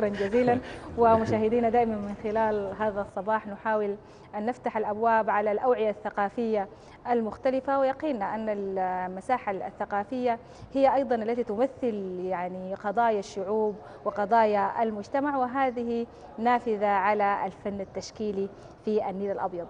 شكرا جزيلا ومشاهدينا دائما من خلال هذا الصباح نحاول أن نفتح الأبواب على الأوعية الثقافية المختلفة ويقينا أن المساحة الثقافية هي أيضا التي تمثل يعني قضايا الشعوب وقضايا المجتمع وهذه نافذة على الفن التشكيلي في النيل الأبيض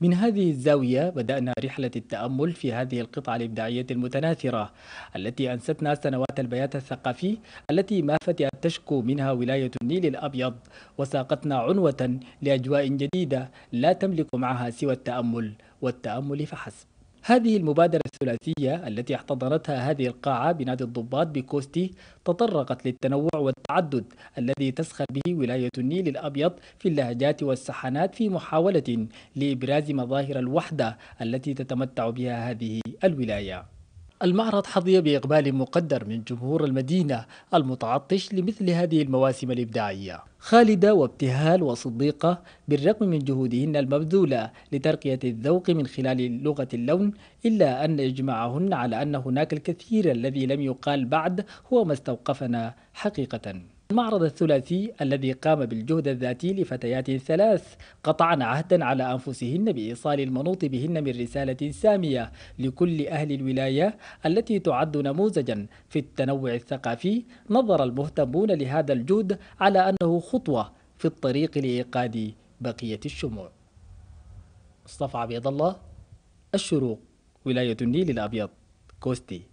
من هذه الزاوية بدأنا رحلة التأمل في هذه القطعة الإبداعية المتناثرة التي أنستنا سنوات البيات الثقافي التي ما فتئت تشكو منها ولاية النيل الأبيض وساقتنا عنوة لأجواء جديدة لا تملك معها سوى التأمل والتأمل فحسب هذه المبادرة الثلاثية التي احتضنتها هذه القاعة بنادي الضباط بكوستي تطرقت للتنوع والتعدد الذي تسخر به ولاية النيل الأبيض في اللهجات والسحنات في محاولة لإبراز مظاهر الوحدة التي تتمتع بها هذه الولاية المعرض حظي بإقبال مقدر من جمهور المدينة المتعطش لمثل هذه المواسم الإبداعية خالدة وابتهال وصديقة بالرغم من جهودهن المبذولة لترقية الذوق من خلال لغة اللون إلا أن يجمعهن على أن هناك الكثير الذي لم يقال بعد هو ما استوقفنا حقيقة المعرض الثلاثي الذي قام بالجهد الذاتي لفتيات ثلاث قطعن عهدا على أنفسهن بإيصال المنوط بهن من رسالة سامية لكل أهل الولاية التي تعد نموذجا في التنوع الثقافي نظر المهتمون لهذا الجهد على أنه خطوة في الطريق لإيقاد بقية الشموع مصطفى عبيض الله الشروق ولاية النيل الأبيض كوستي